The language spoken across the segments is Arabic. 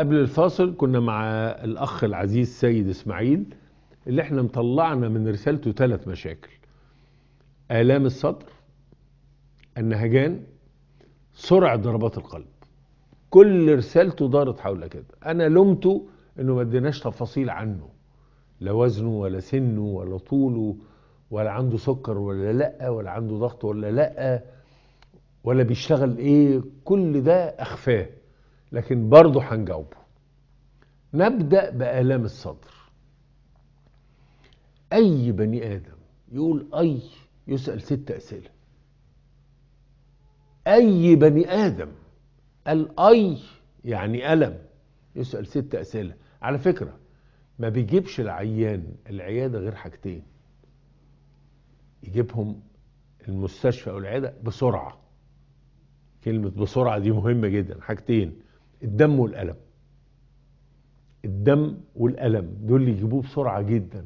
قبل الفاصل كنا مع الأخ العزيز سيد إسماعيل اللي احنا مطلعنا من رسالته ثلاث مشاكل آلام الصدر النهجان سرعة ضربات القلب كل رسالته دارت حول كده أنا لومته إنه ما اديناش تفاصيل عنه لا وزنه ولا سنه ولا طوله ولا عنده سكر ولا لأ ولا عنده ضغط ولا لأ ولا بيشتغل إيه كل ده أخفاه لكن برضه هنجاوبه نبدأ بآلام الصدر أي بني آدم يقول أي يسأل ست أسئلة أي بني آدم قال أي يعني ألم يسأل ست أسئلة على فكرة ما بيجيبش العيان العيادة غير حاجتين يجيبهم المستشفى أو العيادة بسرعة كلمة بسرعة دي مهمة جدا حاجتين الدم والألم الدم والألم دول اللي يجيبوه بسرعة جدا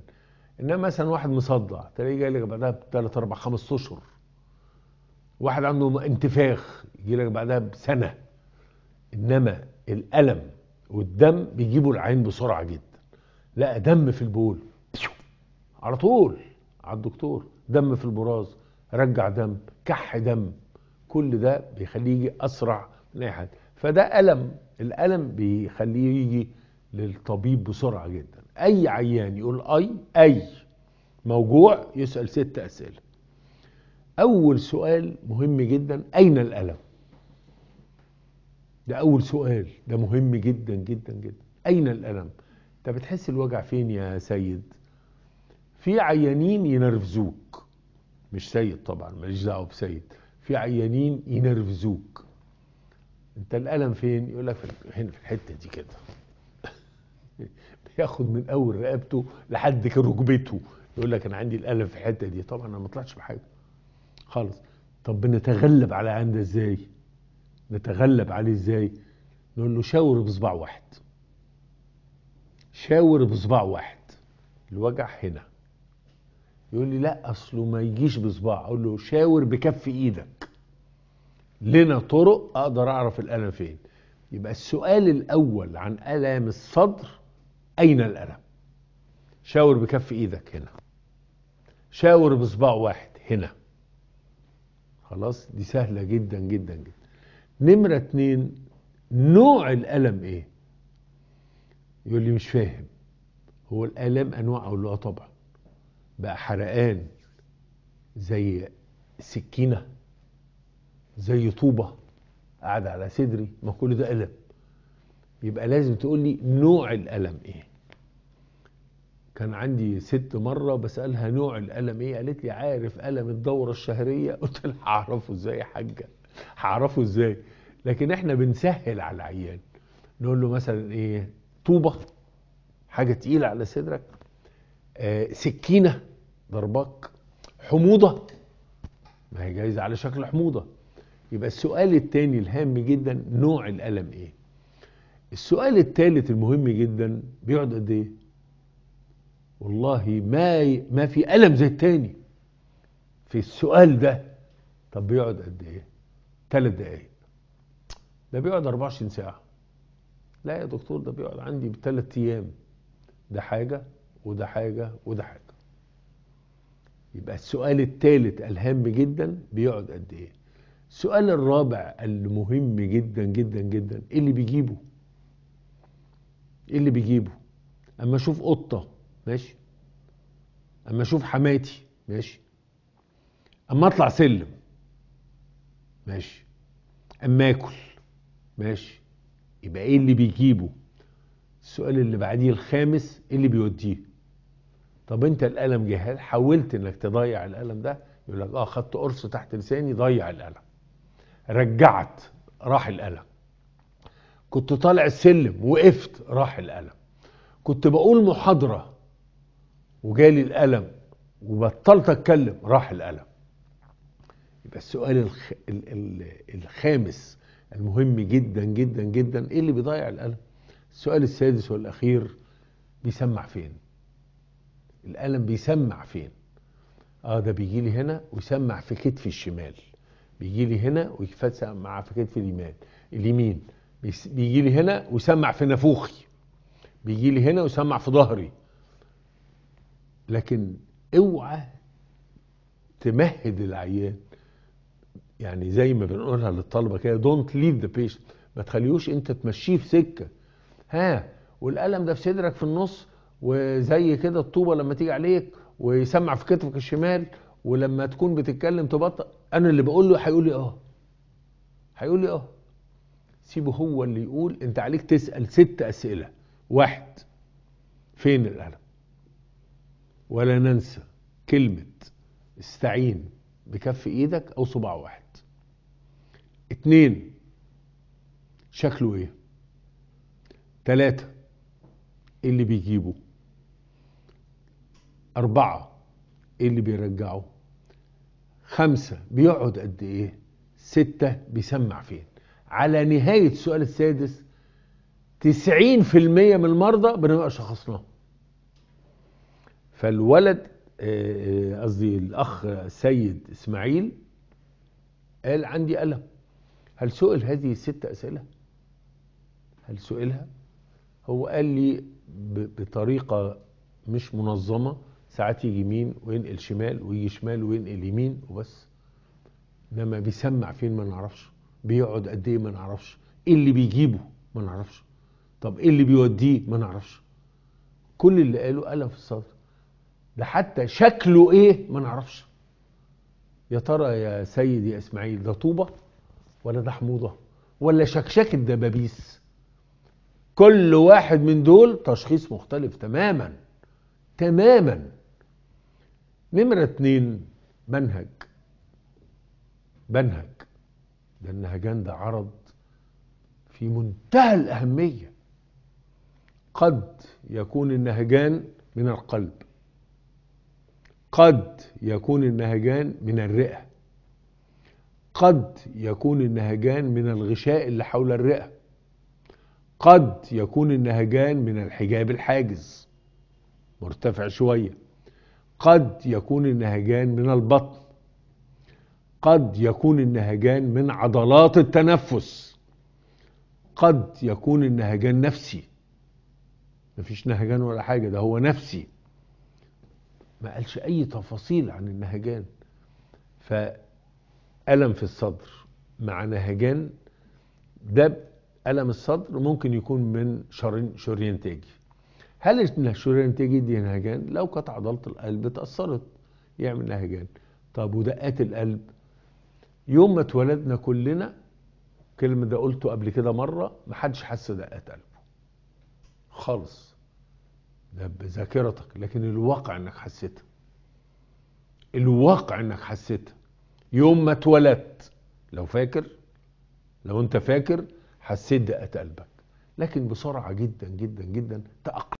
إنما مثلا واحد مصدع تلاقيه جاي لك بعدها بثلاث أربع خمس أشهر واحد عنده انتفاخ يجي لك بعدها بسنة إنما الألم والدم بيجيبوا العين بسرعة جدا لا دم في البول على طول على الدكتور دم في البراز رجع دم كح دم كل ده بيخليه يجي أسرع من أي حد فده ألم الألم بيخليه يجي للطبيب بسرعة جدا أي عيان يقول أي أي موجوع يسأل ست أسئلة أول سؤال مهم جدا أين الألم ده أول سؤال ده مهم جدا جدا جدا أين الألم أنت بتحس الوجع فين يا سيد في عيانين ينرفزوك مش سيد طبعا ماليش دعوه بسيد في عيانين ينرفزوك انت الالم فين يقول لك هنا في الحته دي كده بياخد من اول رقبته لحد ركبته يقول لك انا عندي الالم في الحته دي طبعا انا ما طلعتش بحاجه خالص طب بنتغلب على عند ازاي نتغلب عليه ازاي نقول له شاور بصباع واحد شاور بصباع واحد الوجع هنا يقول لي لا اصله ما يجيش بصباع اقول له شاور بكف ايدك لنا طرق اقدر اعرف الالم فين يبقى السؤال الاول عن الام الصدر اين الالم شاور بكف ايدك هنا شاور بصباع واحد هنا خلاص دي سهله جدا جدا جدا نمره اتنين نوع الالم ايه يقول لي مش فاهم هو الالام انواع اقول له طبعا بقى حرقان زي سكينه زي طوبة قاعد على صدري ما كل ده ألم يبقى لازم تقول لي نوع الألم إيه كان عندي ست مرة بسألها نوع الألم إيه قالت لي عارف ألم الدورة الشهرية قلت لها هعرفه إزاي يا حاجة هعرفه إزاي لكن إحنا بنسهل على العيان نقول له مثلا إيه طوبة حاجة تقيلة على صدرك آه سكينة ضربك حموضة ما هي جايزة على شكل حموضة يبقى السؤال التاني الهام جدا نوع الألم ايه السؤال التالت المهم جدا بيقعد قد ايه والله ما ما في ألم زي التاني في السؤال ده طب بيقعد قد ايه ثلاث دقايق ده بيقعد 24 ساعة لا يا دكتور ده بيقعد عندي بثلاث ايام ده حاجة وده حاجة وده حاجة يبقى السؤال الثالث الهام جدا بيقعد قد ايه السؤال الرابع المهم جدا جدا جدا ايه اللي بيجيبه ايه اللي بيجيبه اما اشوف قطه ماشي اما اشوف حماتي ماشي اما اطلع سلم ماشي اما اكل ماشي يبقى ايه اللي بيجيبه السؤال اللي بعديه الخامس ايه اللي بيوديه طب انت القلم جه حاولت انك تضيع القلم ده يقول لك اه خدت قرص تحت لساني ضيع القلم رجعت راح القلم كنت طالع السلم وقفت راح القلم كنت بقول محاضرة وجالي القلم وبطلت اتكلم راح القلم يبقى السؤال الخ... ال... ال... الخامس المهم جدا جدا جدا ايه اللي بيضيع القلم السؤال السادس والاخير بيسمع فين القلم بيسمع فين اه ده بيجي لي هنا ويسمع في كتفي الشمال بيجي لي هنا ويتفسق مع في كتف اليمين اليمين بيجي لي هنا ويسمع في نافوخي بيجي لي هنا ويسمع في ظهري لكن اوعى تمهد العيان يعني زي ما بنقولها للطلبه كده دونت ليف ذا بيشنت ما تخليهوش انت تمشيه في سكه ها والقلم ده في صدرك في النص وزي كده الطوبه لما تيجي عليك ويسمع في كتفك الشمال ولما تكون بتتكلم تبطأ انا اللي بقول له هيقول لي اه هيقول لي اه سيبه هو اللي يقول انت عليك تسال ست اسئله واحد فين الالم ولا ننسى كلمه استعين بكف ايدك او صباع واحد اتنين شكله ايه تلاتة ايه اللي بيجيبه اربعة ايه اللي بيرجعه خمسة بيقعد قد ايه ستة بيسمع فين على نهاية السؤال السادس تسعين في المية من المرضى بنبقى شخصناهم فالولد آه، آه، قصدي الاخ سيد اسماعيل قال عندي ألم هل سئل هذه الست أسئلة هل سئلها هو قال لي بطريقة مش منظمة ساعات يجي يمين وينقل شمال ويجي شمال وينقل يمين وبس انما بيسمع فين ما نعرفش بيقعد قد ايه ما نعرفش ايه اللي بيجيبه ما نعرفش طب ايه اللي بيوديه ما نعرفش كل اللي قاله قاله في الصدر ده حتى شكله ايه ما نعرفش يا ترى يا سيدي اسماعيل ده طوبه ولا ده حموضه ولا شكشك الدبابيس كل واحد من دول تشخيص مختلف تماما تماما نمرة اتنين منهج منهج ده النهجان ده عرض في منتهى الأهمية قد يكون النهجان من القلب قد يكون النهجان من الرئة قد يكون النهجان من الغشاء اللي حول الرئة قد يكون النهجان من الحجاب الحاجز مرتفع شويه قد يكون النهجان من البطن قد يكون النهجان من عضلات التنفس قد يكون النهجان نفسي مفيش نهجان ولا حاجة ده هو نفسي ما قالش أي تفاصيل عن النهجان فألم في الصدر مع نهجان ده ألم الصدر ممكن يكون من شرين تاجي هل النشورين تيجي دي نهجان لو كانت عضلة القلب اتأثرت يعمل نهجان طب ودقات القلب يوم ما اتولدنا كلنا الكلمة ده قلته قبل كده مرة محدش حس دقات قلبه خالص ده بذاكرتك لكن الواقع انك حسيتها الواقع انك حسيتها يوم ما اتولدت لو فاكر لو انت فاكر حسيت دقات قلبك لكن بسرعة جدا جدا جدا تأقلم